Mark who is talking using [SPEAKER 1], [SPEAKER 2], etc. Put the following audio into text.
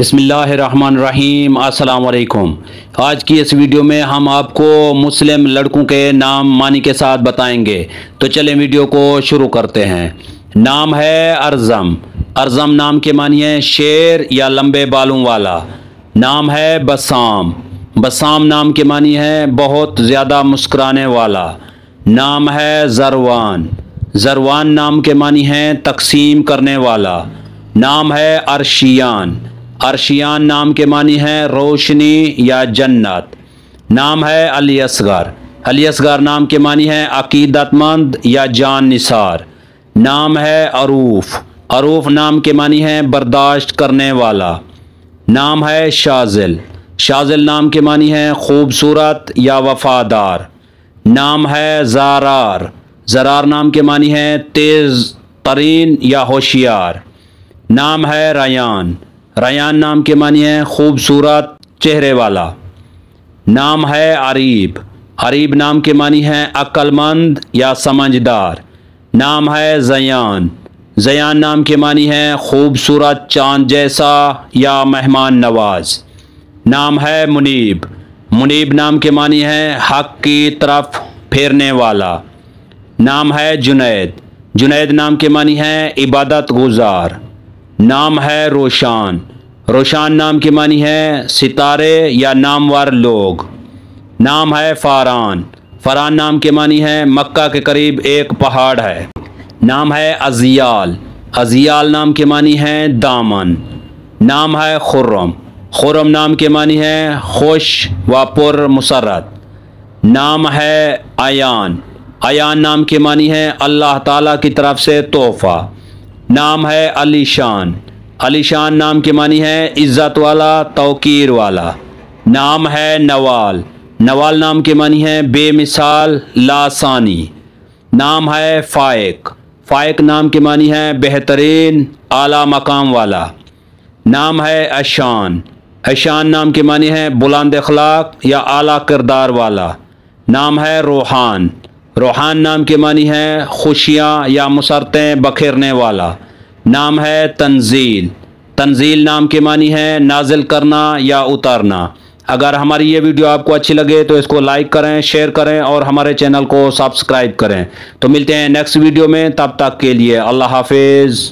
[SPEAKER 1] बिसमीम अल्लाम आज की इस वीडियो में हम आपको मुस्लिम लड़कों के नाम मानी के साथ बताएंगे तो चलें वीडियो को शुरू करते हैं नाम है अर्ज़म अर्ज़म नाम के मानी है शेर या लंबे बालों वाला नाम है बसाम बसाम नाम के मानी है बहुत ज़्यादा मुस्कराने वाला नाम है जरवान जरवान नाम के मानी है तकसीम करने वाला नाम है अरशियान अरशियान नाम के मानी है रोशनी या जन्नत नाम है अली असगर अली असगर नाम के मानी है अकीदतमंद या जान निसार नाम है अरूफ अरूफ नाम के मानी है बर्दाश्त करने वाला नाम है शाजिल शाजिल नाम के मानी है खूबसूरत या वफादार नाम है जारार जरार नाम के मानी है तेज़ तरीन या होशियार नाम है रयान रयान नाम के मानी है खूबसूरत चेहरे वाला नाम है अरीब अरीब नाम के मानी है अक्लमंद या समझदार नाम है जयान जयान नाम के मानी है खूबसूरत चांद जैसा या मेहमान नवाज नाम है मुनीब मुनीब नाम के मानी है हक की तरफ फेरने वाला नाम है जुनैद जुनैद नाम के मानी है इबादत गुजार नाम है रोशान रोशान नाम की मानी है सितारे या नामवर लोग नाम है फारान फरान नाम के मानी है मक्का के करीब एक पहाड़ है नाम है अजियाल अजियाल नाम के मानी है दामन नाम है खुर्रम खुर्रम नाम के मानी है खुश व पुर मुसरत नाम है आयान आयान नाम के मानी है अल्लाह ताला की तरफ से तोहफ़ा नाम है अलीशान अलीशान नाम के मानी है इज़्ज़त वाला तोकीर वाला नाम है नवाल नवाल नाम के मानी है बेमिसाल लासानी नाम है फ़ायक फ़ायक नाम के मानी है बेहतरीन आला मकाम वाला नाम है अशान अशान नाम के मानी है बुलंद अखलाक या आला किरदार वाला नाम है रूहान रूहान नाम के मानी है खुशियाँ या मुसरतें बखेरने वाला नाम है तंजील तंजील नाम के मानी है नाजिल करना या उतारना अगर हमारी ये वीडियो आपको अच्छी लगे तो इसको लाइक करें शेयर करें और हमारे चैनल को सब्सक्राइब करें तो मिलते हैं नेक्स्ट वीडियो में तब तक के लिए अल्लाह हाफिज़